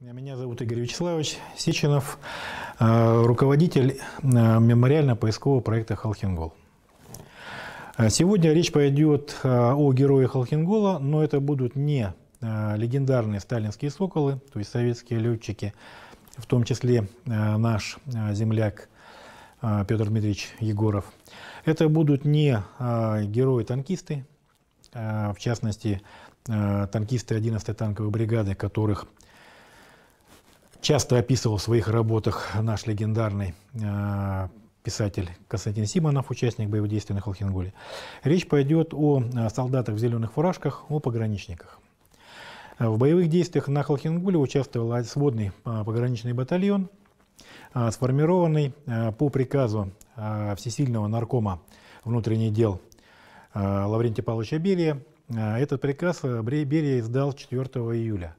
Меня зовут Игорь Вячеславович Сичинов, э, руководитель э, мемориально-поискового проекта «Халхингол». Э, сегодня речь пойдет о герое Халхингола, но это будут не легендарные сталинские соколы, то есть советские летчики, в том числе наш земляк Петр Дмитриевич Егоров. Это будут не герои-танкисты, в частности, танкисты 11-й танковой бригады, которых часто описывал в своих работах наш легендарный э, писатель Константин Симонов, участник боевых действий на Холхенголе. Речь пойдет о э, солдатах в зеленых фуражках, о пограничниках. Э, в боевых действиях на Холхенгуле участвовал сводный пограничный батальон, сформированный по приказу всесильного наркома внутренних дел Лаврентия Павловича Берия. Этот приказ Берия издал 4 июля.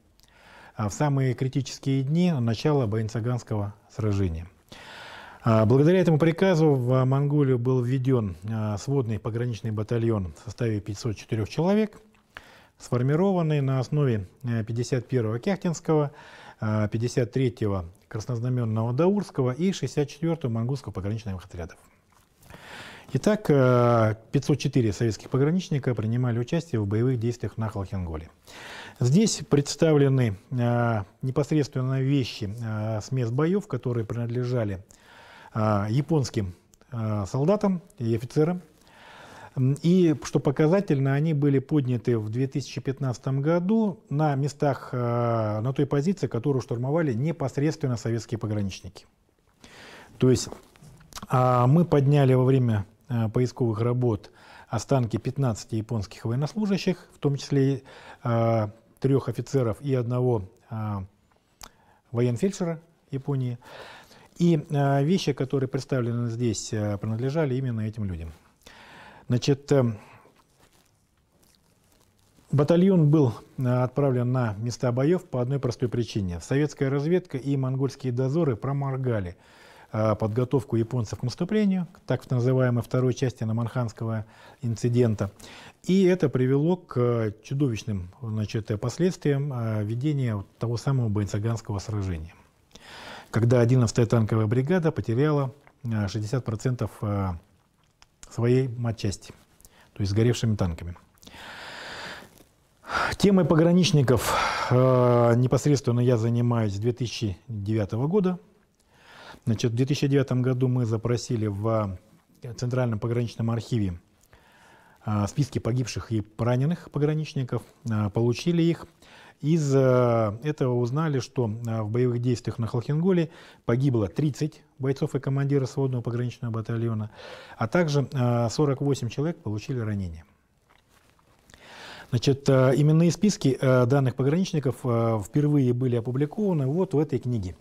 А в самые критические дни начала Баинцаганского сражения. А, благодаря этому приказу в Монголию был введен а, сводный пограничный батальон в составе 504 человек, сформированный на основе 51-го э, Кяхтинского, 53-го Краснознаменного Даурского и 64-го Монгольского пограничных отрядов. Итак, 504 э, советских пограничника принимали участие в боевых действиях на Халхенголе. Здесь представлены а, непосредственно вещи а, с мест боев, которые принадлежали а, японским а, солдатам и офицерам. И, что показательно, они были подняты в 2015 году на местах, а, на той позиции, которую штурмовали непосредственно советские пограничники. То есть а, мы подняли во время а, поисковых работ останки 15 японских военнослужащих, в том числе а, трех офицеров и одного а, военфельдшера Японии. И а, вещи, которые представлены здесь, а, принадлежали именно этим людям. Значит, а, батальон был э, отправлен на места боев по одной простой причине. Советская разведка и монгольские дозоры проморгали – Э, подготовку японцев к наступлению, так называемой второй части Наманханского инцидента. И это привело к э, чудовищным значит, э, последствиям ведения того самого Байнцаганского сражения, когда 11-я танковая бригада потеряла 60% своей матчасти, то есть сгоревшими танками. Темой пограничников непосредственно я занимаюсь с 2009 года, Значит, в 2009 году мы запросили в э, Центральном пограничном архиве э, списки погибших и пораненых пограничников, э, получили их. Из этого узнали, что в боевых действиях на Холхенголе погибло 30 бойцов и командира сводного пограничного батальона, а также 48 человек получили ранения. Значит, именные списки данных пограничников впервые были опубликованы вот в этой книге.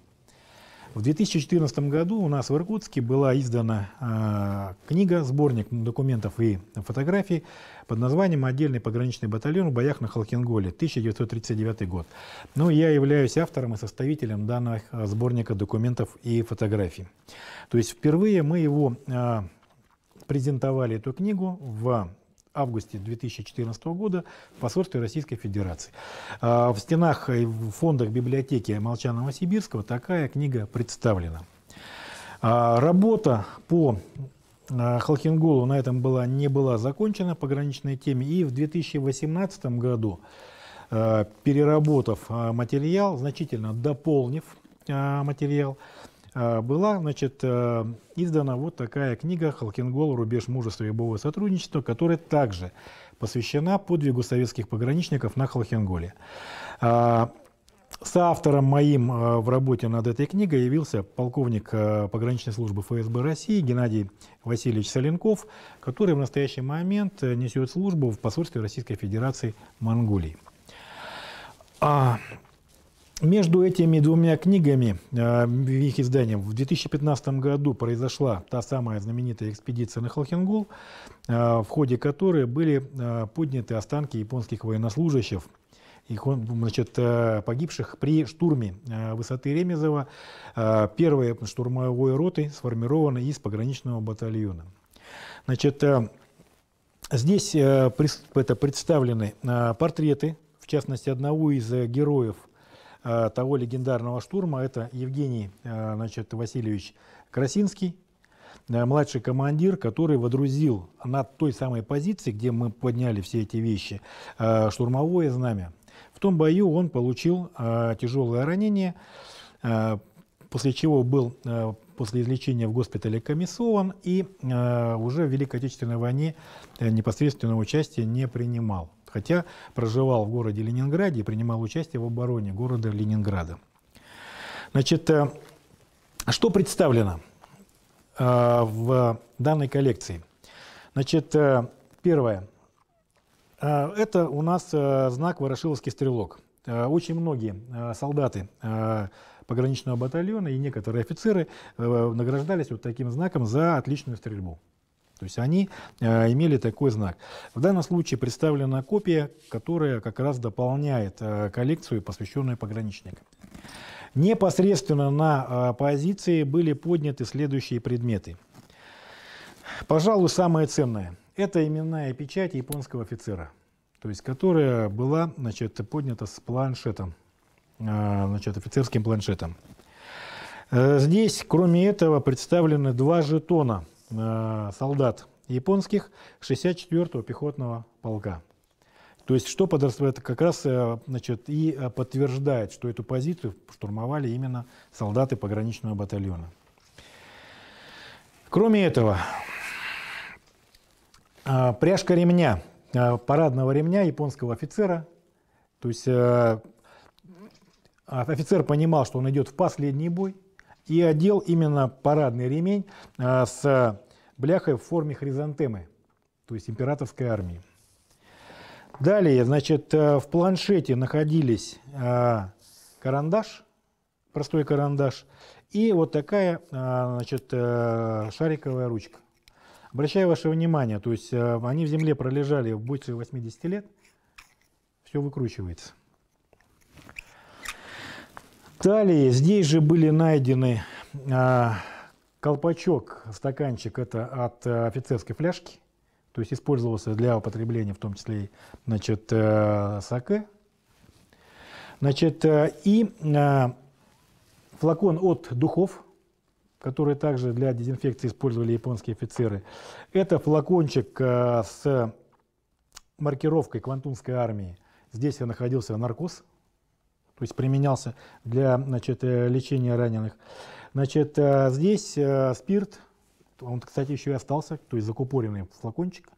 В 2014 году у нас в Иркутске была издана э, книга, сборник документов и фотографий под названием «Отдельный пограничный батальон в боях на Халкинголе, 1939 год». Ну, я являюсь автором и составителем данного а, сборника документов и фотографий. То есть впервые мы его э, презентовали, эту книгу, в августе 2014 года в посольстве Российской Федерации. А, в стенах и в фондах библиотеки Молчанова Сибирского такая книга представлена. А, работа по а, Халхинголу на этом была, не была закончена по граничной теме, и в 2018 году, переработав материал, значительно дополнив материал, Э, была значит, э, издана вот такая книга «Халкингол. Рубеж мужества и боевого сотрудничества», которая также посвящена подвигу советских пограничников на Халхенголе. Э, Соавтором моим в работе над этой книгой явился полковник пограничной службы ФСБ России Геннадий Васильевич Соленков, который в настоящий момент несет службу в посольстве Российской Федерации Монголии. А, между этими двумя книгами, э, их изданием, в 2015 году произошла та самая знаменитая экспедиция на Холхенгол, э, в ходе которой были э, подняты останки японских военнослужащих, их, значит, погибших при штурме высоты Ремезова первой штурмовой роты сформированной из пограничного батальона. Значит, здесь это представлены портреты, в частности, одного из героев – Э, того легендарного штурма. Это Евгений э, значит, Васильевич Красинский, э, младший командир, который водрузил на той самой позиции, где мы подняли все эти вещи, штурмовое знамя. В том бою он получил тяжелое ранение, после чего был после излечения в госпитале комиссован и уже в Великой Отечественной войне непосредственного участия не принимал хотя проживал в городе Ленинграде и принимал участие в обороне города Ленинграда. Значит, э, что представлено э, в данной коллекции? Значит, э, первое. Это у нас знак «Ворошиловский стрелок». Очень многие солдаты пограничного батальона и некоторые офицеры награждались вот таким знаком за отличную стрельбу. То есть они э, имели такой знак. В данном случае представлена копия, которая как раз дополняет э, коллекцию, посвященную пограничникам. Непосредственно на э, позиции были подняты следующие предметы. Пожалуй, самое ценное – это именная печать японского офицера, то есть которая была значит, поднята с планшетом, э, значит, офицерским планшетом. Э, здесь, кроме этого, представлены два жетона – Э, солдат японских 64-го пехотного полка. То есть что подразумевает, это как раз э, значит, и э, подтверждает, что эту позицию штурмовали именно солдаты пограничного батальона. Кроме этого, пряжка ремня, парадного ремня японского офицера, то есть офицер понимал, что он идет в последний бой, и одел именно парадный ремень а, с бляхой в форме хризантемы, то есть императорской армии. Далее, значит, э, в планшете находились а, карандаш, простой карандаш, и вот такая, а, значит, э, шариковая ручка. Обращаю ваше внимание, то есть э, они в земле пролежали больше 80 лет, все выкручивается. Далее здесь же были найдены а, колпачок, стаканчик, это от а, офицерской фляжки, то есть использовался для употребления в том числе значит, а, саке. Значит, э, и а, флакон от духов, которые также для дезинфекции использовали японские офицеры. Это флакончик а, с маркировкой Квантунской армии. Здесь я находился наркоз, то есть применялся для значит, э, лечения раненых. Значит, э, здесь э, спирт, он, кстати, еще и остался, то есть закупоренный флакончик,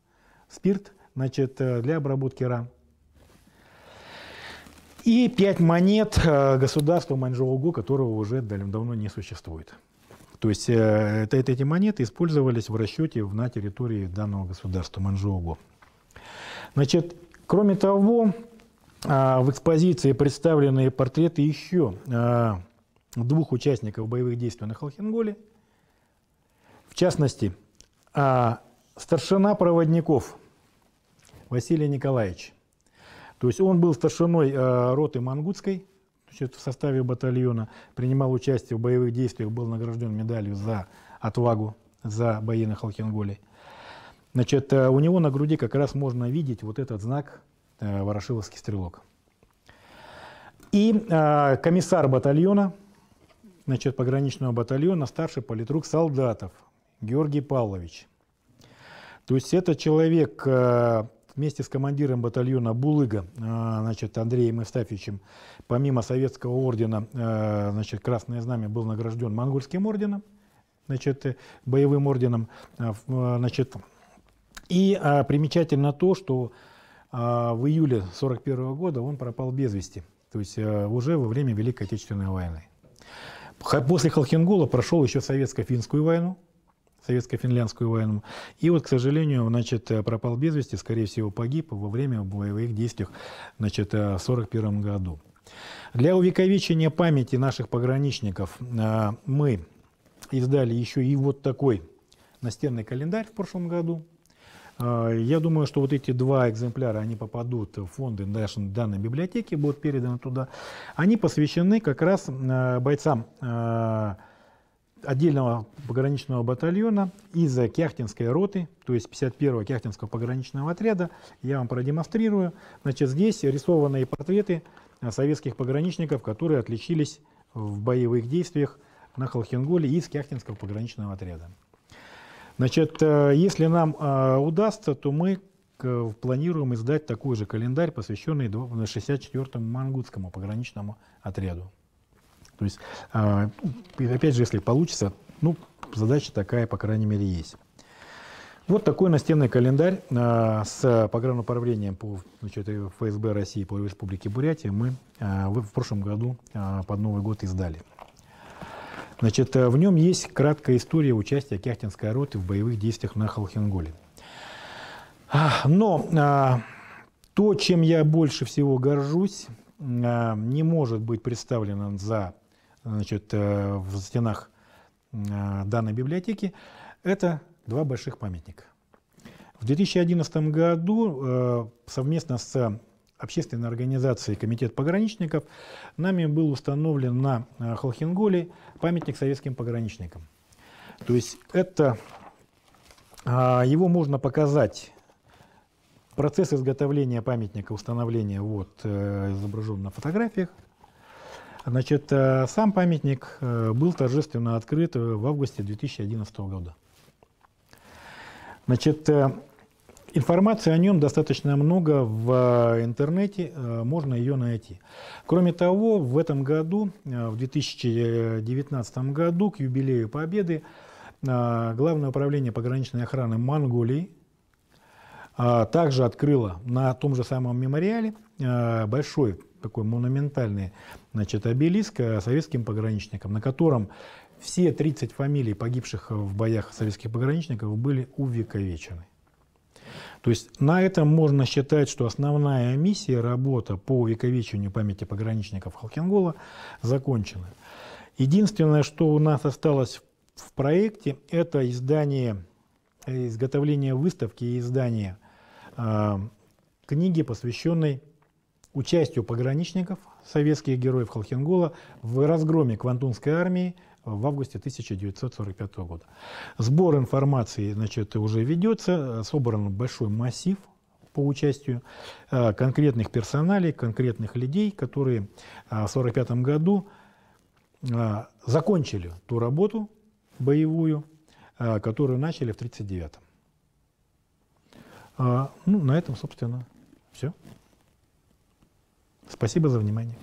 спирт значит, для обработки ран. И пять монет государства Маньчжоугу, которого уже давным-давно не существует. То есть это, эти монеты использовались в расчете на территории данного государства Маньчжоугу. Значит, кроме того, а, в экспозиции представлены портреты еще а, двух участников боевых действий на Холхенголе. В частности, а, старшина проводников Василий Николаевич. То есть он был старшиной роты Мангутской, в составе батальона, принимал участие в боевых действиях, был награжден медалью за отвагу, за бои на Холхенголе. Значит, у него на груди как раз можно видеть вот этот знак Э, ворошиловский стрелок. И э, комиссар батальона, значит, пограничного батальона, старший политрук солдатов Георгий Павлович. То есть это человек э, вместе с командиром батальона Булыга, значит, Андреем Евстафьевичем, помимо советского ордена, значит, Красное Знамя был награжден монгольским орденом, значит, боевым орденом, значит, и примечательно то, что а в июле 1941 года он пропал без вести, то есть э, уже во время Великой Отечественной войны. После Холхенгола прошел еще советско-финскую войну, советско-финляндскую войну. И вот, к сожалению, значит, э, пропал без вести, скорее всего, погиб во время боевых действий значит, э, в 1941 году. Для увековечения памяти наших пограничников мы издали еще и вот такой настенный календарь в прошлом году – а, я думаю, что вот эти два экземпляра, они попадут в фонды данной библиотеки, будут переданы туда. Они посвящены как раз э, бойцам э, отдельного пограничного батальона из Кяхтинской роты, то есть 51-го Кяхтинского пограничного отряда. Я вам продемонстрирую. Значит, здесь рисованные портреты э, советских пограничников, которые отличились в боевых действиях на Холхенголе из Кяхтинского пограничного отряда. Значит, э, если нам э, удастся, то мы э, планируем издать такой же календарь, посвященный 64-му Мангутскому пограничному отряду. То есть, опять же, если получится, ну, задача такая, по крайней мере, есть. Вот такой настенный календарь с пограничным управлением по значит, ФСБ России по Республике Бурятия мы в прошлом году под Новый год издали. Значит, э, в нем есть краткая история участия Кяхтинской роты в боевых действиях на Холхенголе. Но а, то, чем я больше всего горжусь, а, не может быть представлено за, значит, э, в стенах а, данной библиотеки. Это два больших памятника. В 2011 году э, совместно с общественной организации Комитет пограничников, нами был установлен на э, Холхенголе памятник советским пограничникам. То есть это, а, его можно показать Процесс изготовления памятника, установления вот, э, изображен на фотографиях. Значит, э, сам памятник был торжественно открыт в августе 2011 года. Значит, Информации о нем достаточно много в э, интернете, э, можно ее найти. Кроме того, в этом году, э, в 2019 году, к юбилею Победы, Главное управление пограничной охраны Монголии также открыло на том же самом мемориале большой такой монументальный значит, обелиск советским пограничникам, на котором все 30 фамилий погибших в боях советских пограничников были увековечены. То есть на этом можно считать, что основная миссия, работа по вековечению памяти пограничников Халкингола закончена. Единственное, что у нас осталось в проекте, это издание, э, изготовление выставки и издание э, книги, посвященной участию пограничников, советских героев Холхенгола в разгроме Квантунской армии – в августе 1945 года. Сбор информации значит, уже ведется, собран большой массив по участию э, конкретных персоналей, конкретных людей, которые э, в 1945 году э, закончили ту работу боевую, которую начали в 1939. Ну, на этом, собственно, все. Спасибо за внимание.